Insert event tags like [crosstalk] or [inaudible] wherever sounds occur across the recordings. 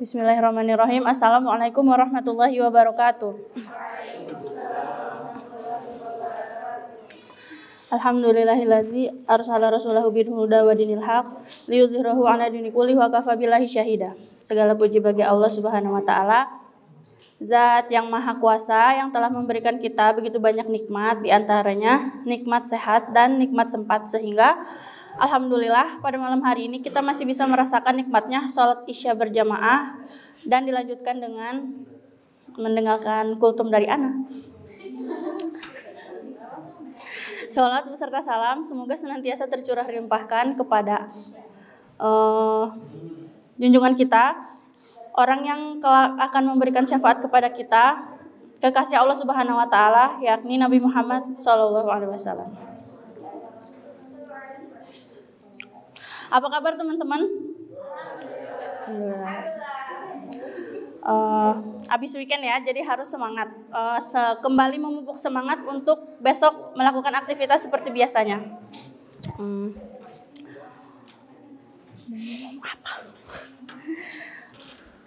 Bismillahirrahmanirrahim. Assalamualaikum warahmatullahi wabarakatuh. Alhamdulillahilladzi arsala rasulahu bil huda wa dinil haq liyudhhirahu ala dini kulli wa kafa billahi syahida. Segala puji bagi Allah Subhanahu wa taala Zat yang Maha Kuasa yang telah memberikan kita begitu banyak nikmat, diantaranya nikmat sehat dan nikmat sempat, sehingga Alhamdulillah pada malam hari ini kita masih bisa merasakan nikmatnya sholat isya berjamaah dan dilanjutkan dengan mendengarkan kultum dari Ana. Sholat beserta salam semoga senantiasa tercurah rimpahkan kepada uh, junjungan kita orang yang kelak akan memberikan syafaat kepada kita kekasih Allah Subhanahu wa taala yakni Nabi Muhammad sallallahu alaihi wasallam. Apa kabar teman-teman? Uh, eh, abis weekend ya, jadi harus semangat. Uh, kembali memupuk semangat untuk besok melakukan aktivitas seperti biasanya. Hmm. Apa?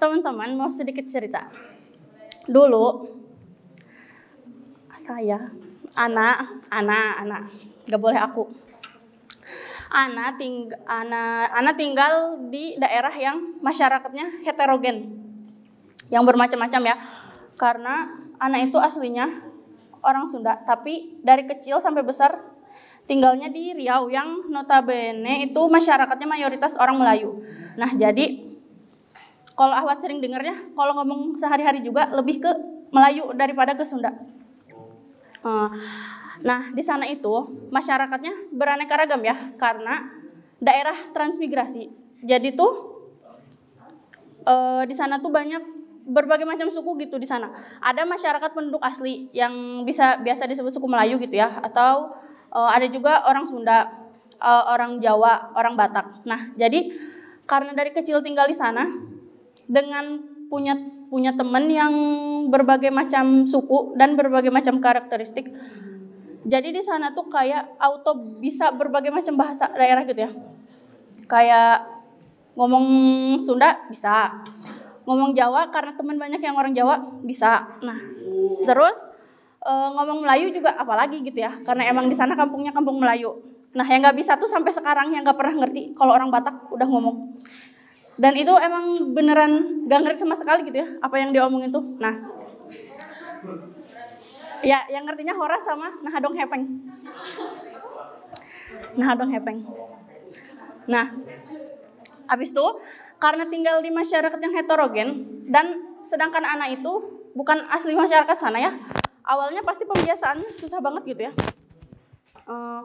teman-teman mau sedikit cerita. Dulu saya anak anak anak nggak boleh aku anak tinggal anak anak tinggal di daerah yang masyarakatnya heterogen yang bermacam-macam ya karena anak itu aslinya orang Sunda tapi dari kecil sampai besar tinggalnya di Riau yang notabene itu masyarakatnya mayoritas orang Melayu nah jadi kalau awat sering dengarnya, kalau ngomong sehari-hari juga lebih ke Melayu daripada ke Sunda. Eh, nah, di sana itu masyarakatnya beraneka ragam ya, karena daerah transmigrasi. Jadi tuh eh, di sana tuh banyak berbagai macam suku gitu di sana. Ada masyarakat penduduk asli yang bisa biasa disebut suku Melayu gitu ya, atau eh, ada juga orang Sunda, orang Jawa, orang Batak. Nah, jadi karena dari kecil tinggal di sana, dengan punya punya teman yang berbagai macam suku dan berbagai macam karakteristik. Jadi di sana tuh kayak auto bisa berbagai macam bahasa daerah gitu ya. Kayak ngomong Sunda bisa, ngomong Jawa karena teman banyak yang orang Jawa bisa. Nah, terus eh, ngomong Melayu juga apalagi gitu ya, karena emang di sana kampungnya kampung Melayu. Nah, yang nggak bisa tuh sampai sekarang yang nggak pernah ngerti kalau orang Batak udah ngomong dan itu emang beneran gak ngerti sama sekali gitu ya apa yang dia omongin tuh nah ya yang ngertinya Horas sama nah Nahadong Hepeng nah dong Hepeng nah abis itu karena tinggal di masyarakat yang heterogen dan sedangkan anak itu bukan asli masyarakat sana ya awalnya pasti pembiasaannya susah banget gitu ya uh,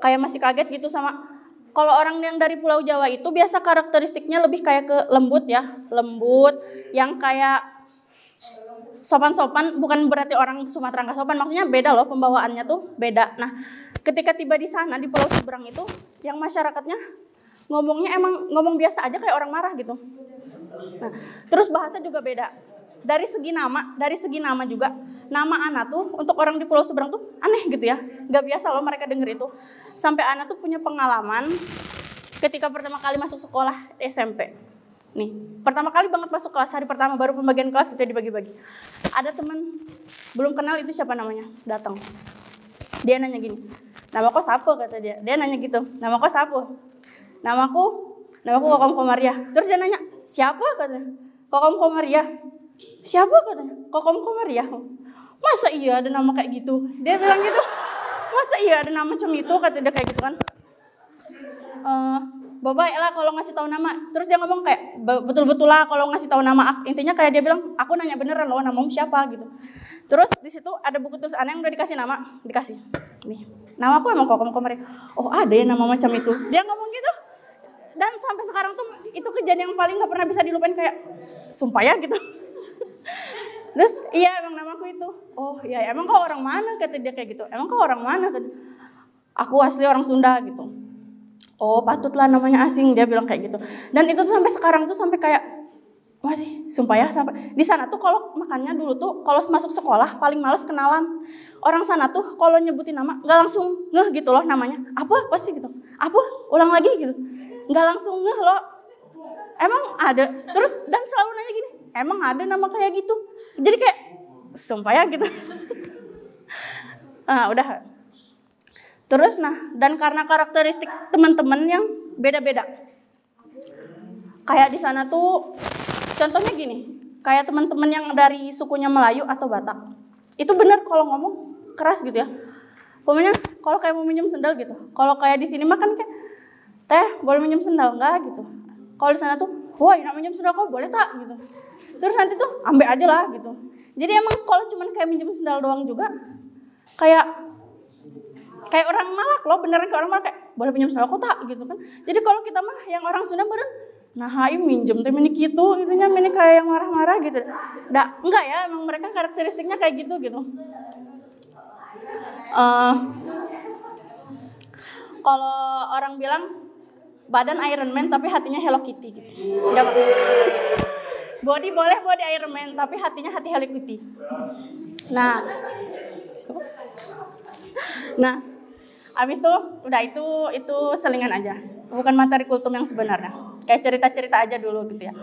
kayak masih kaget gitu sama kalau orang yang dari Pulau Jawa itu biasa karakteristiknya lebih kayak ke lembut ya, lembut yang kayak sopan-sopan bukan berarti orang Sumatera nggak sopan maksudnya beda loh pembawaannya tuh beda nah ketika tiba di sana di Pulau Seberang itu yang masyarakatnya ngomongnya emang ngomong biasa aja kayak orang marah gitu nah terus bahasa juga beda dari segi nama, dari segi nama juga nama Ana tuh untuk orang di Pulau Seberang tuh aneh gitu ya, Gak biasa loh mereka denger itu. Sampai Ana tuh punya pengalaman ketika pertama kali masuk sekolah SMP. Nih, pertama kali banget masuk kelas, hari pertama baru pembagian kelas kita dibagi-bagi. Ada temen, belum kenal itu siapa namanya, datang. Dia nanya gini, nama kau siapa kata dia. Dia nanya gitu, nama kau siapa? Namaku, namaku Kokom Komaria. Terus dia nanya, siapa katanya? Kokom Komaria siapa katanya kokom komar ya masa iya ada nama kayak gitu dia bilang gitu masa iya ada nama macam itu kata dia kayak gitu kan uh, bapak lah kalau ngasih tahu nama terus dia ngomong kayak betul betul lah kalau ngasih tahu nama intinya kayak dia bilang aku nanya beneran loh namamu siapa gitu terus di situ ada buku tulis aneh yang udah dikasih nama dikasih nih nama aku emang kamu komar ya? oh ada ya nama macam itu dia ngomong gitu dan sampai sekarang tuh itu kejadian yang paling gak pernah bisa dilupain kayak sumpah ya gitu terus iya emang namaku itu oh iya, iya emang kau orang mana kata dia kayak gitu emang kau orang mana kata aku asli orang Sunda gitu oh patutlah namanya asing dia bilang kayak gitu dan itu tuh sampai sekarang tuh sampai kayak masih sumpah ya sampai di sana tuh kalau makannya dulu tuh kalau masuk sekolah paling males kenalan orang sana tuh kalau nyebutin nama nggak langsung ngeh gitu loh namanya apa pasti gitu apa ulang lagi gitu nggak langsung ngeh loh emang ada terus dan selalu nanya gini emang ada nama kayak gitu jadi kayak sumpah ya gitu nah udah terus nah dan karena karakteristik teman-teman yang beda-beda kayak di sana tuh contohnya gini kayak teman-teman yang dari sukunya Melayu atau Batak itu bener kalau ngomong keras gitu ya pokoknya kalau kayak mau minjem sendal gitu kalau kayak di sini makan kayak teh boleh minjem sendal enggak gitu kalau di sana tuh woi nak minjem sendal kok boleh tak gitu terus nanti tuh ambek aja lah gitu jadi emang kalau cuman kayak minjem sendal doang juga kayak kayak orang malak loh beneran kayak orang malak kayak boleh pinjam sendal kota gitu kan jadi kalau kita mah yang orang Sunda beren, nah hai minjem tuh mini gitu itunya mini kayak yang marah-marah gitu Enggak enggak ya emang mereka karakteristiknya kayak gitu gitu uh, kalau orang bilang badan Iron Man tapi hatinya Hello Kitty gitu. Enggak body boleh body Man tapi hatinya hati Helikuti. Nah, nah, abis itu udah itu itu selingan aja, bukan materi kultum yang sebenarnya. Kayak cerita-cerita aja dulu gitu ya.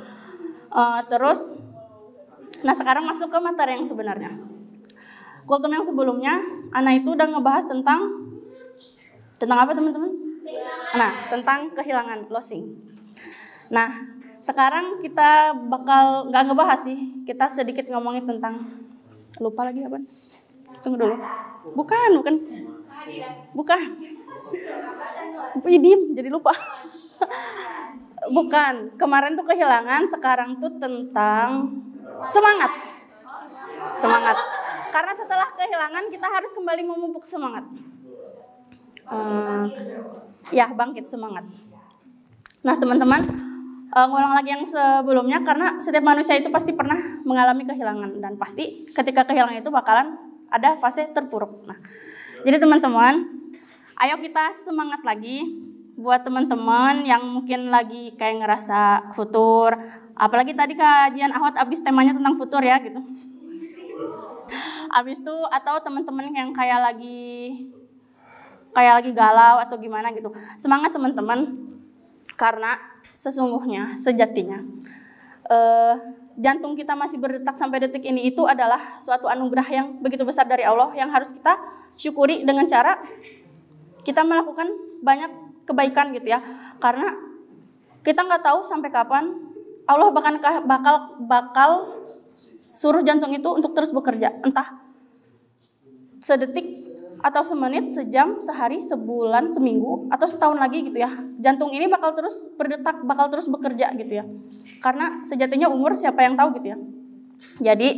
Uh, terus, nah sekarang masuk ke materi yang sebenarnya. Kultum yang sebelumnya, Ana itu udah ngebahas tentang tentang apa teman-teman? Nah, tentang kehilangan, losing. Nah, sekarang kita bakal nggak ngebahas sih, kita sedikit ngomongin tentang lupa lagi apa? Tunggu dulu. Bukan, bukan. Bukan. idim jadi lupa. Bukan, kemarin tuh kehilangan, sekarang tuh tentang semangat. Semangat. Karena setelah kehilangan kita harus kembali memupuk semangat. Uh, ya, bangkit semangat. Nah, teman-teman, uh, ngulang lagi yang sebelumnya karena setiap manusia itu pasti pernah mengalami kehilangan dan pasti ketika kehilangan itu bakalan ada fase terpuruk. Nah, jadi teman-teman, ayo kita semangat lagi buat teman-teman yang mungkin lagi kayak ngerasa futur, apalagi tadi kajian Ahwat abis temanya tentang futur ya gitu. Abis itu atau teman-teman yang kayak lagi kayak lagi galau atau gimana gitu. Semangat teman-teman karena sesungguhnya, sejatinya. Uh, jantung kita masih berdetak sampai detik ini itu adalah suatu anugerah yang begitu besar dari Allah yang harus kita syukuri dengan cara kita melakukan banyak kebaikan gitu ya. Karena kita nggak tahu sampai kapan Allah bahkan bakal bakal suruh jantung itu untuk terus bekerja, entah sedetik atau semenit, sejam, sehari, sebulan, seminggu, atau setahun lagi gitu ya. Jantung ini bakal terus berdetak, bakal terus bekerja gitu ya. Karena sejatinya umur siapa yang tahu gitu ya. Jadi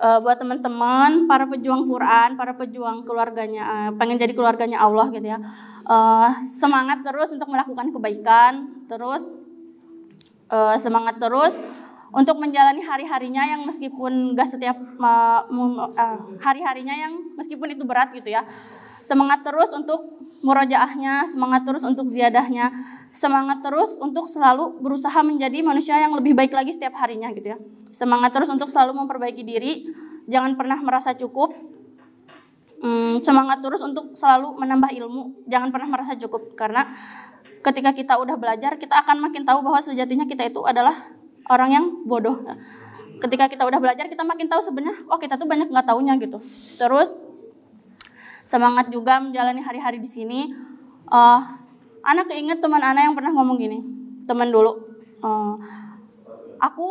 eh, buat teman-teman, para pejuang Quran, para pejuang keluarganya, eh, pengen jadi keluarganya Allah gitu ya. Eh, semangat terus untuk melakukan kebaikan, terus semangat terus untuk menjalani hari-harinya yang meskipun gak setiap eh, hari-harinya yang meskipun itu berat gitu ya semangat terus untuk murojaahnya semangat terus untuk ziadahnya semangat terus untuk selalu berusaha menjadi manusia yang lebih baik lagi setiap harinya gitu ya semangat terus untuk selalu memperbaiki diri jangan pernah merasa cukup hmm, semangat terus untuk selalu menambah ilmu jangan pernah merasa cukup karena ketika kita udah belajar kita akan makin tahu bahwa sejatinya kita itu adalah orang yang bodoh. Ketika kita udah belajar, kita makin tahu sebenarnya, oh kita tuh banyak nggak taunya gitu. Terus semangat juga menjalani hari-hari di sini. Uh, eh, anak keinget teman anak yang pernah ngomong gini, teman dulu. Uh, aku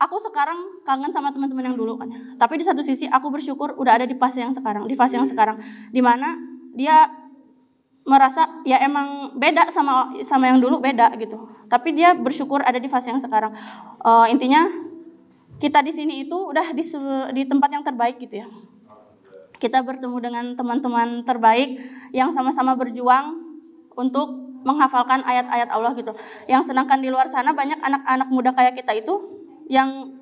aku sekarang kangen sama teman-teman yang dulu kan Tapi di satu sisi aku bersyukur udah ada di fase yang sekarang, di fase yang sekarang dimana dia merasa ya emang beda sama sama yang dulu beda gitu tapi dia bersyukur ada di fase yang sekarang uh, intinya kita di sini itu udah di di tempat yang terbaik gitu ya kita bertemu dengan teman-teman terbaik yang sama-sama berjuang untuk menghafalkan ayat-ayat Allah gitu yang sedangkan di luar sana banyak anak-anak muda kayak kita itu yang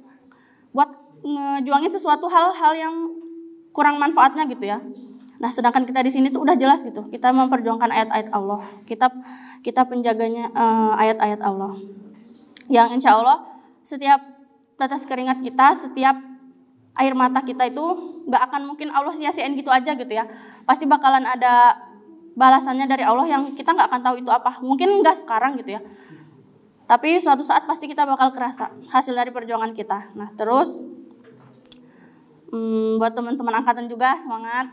buat ngejuangin sesuatu hal-hal yang kurang manfaatnya gitu ya Nah, sedangkan kita di sini tuh udah jelas gitu. Kita memperjuangkan ayat-ayat Allah. Kita kita penjaganya eh, ayat-ayat Allah. Yang insya Allah setiap tetes keringat kita, setiap air mata kita itu nggak akan mungkin Allah sia-siain gitu aja gitu ya. Pasti bakalan ada balasannya dari Allah yang kita nggak akan tahu itu apa. Mungkin nggak sekarang gitu ya. Tapi suatu saat pasti kita bakal kerasa hasil dari perjuangan kita. Nah terus hmm, buat teman-teman angkatan juga semangat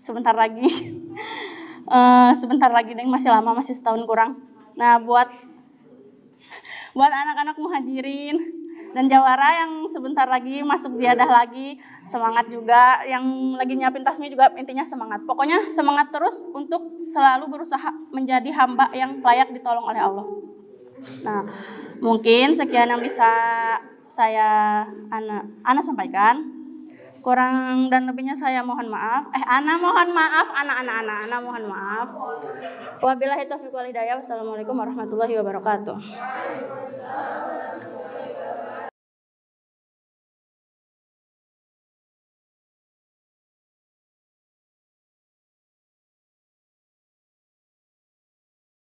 sebentar lagi. uh, [laughs] sebentar lagi Neng masih lama, masih setahun kurang. Nah, buat buat anak-anak muhajirin dan jawara yang sebentar lagi masuk ziyadah lagi, semangat juga yang lagi nyiapin tasmi juga intinya semangat. Pokoknya semangat terus untuk selalu berusaha menjadi hamba yang layak ditolong oleh Allah. Nah, mungkin sekian yang bisa saya anak anak sampaikan. Kurang dan lebihnya saya mohon maaf. Eh, Ana mohon maaf, anak-anak anak Ana mohon maaf. Wabillahi taufiq wal hidayah. Wassalamualaikum warahmatullahi wabarakatuh.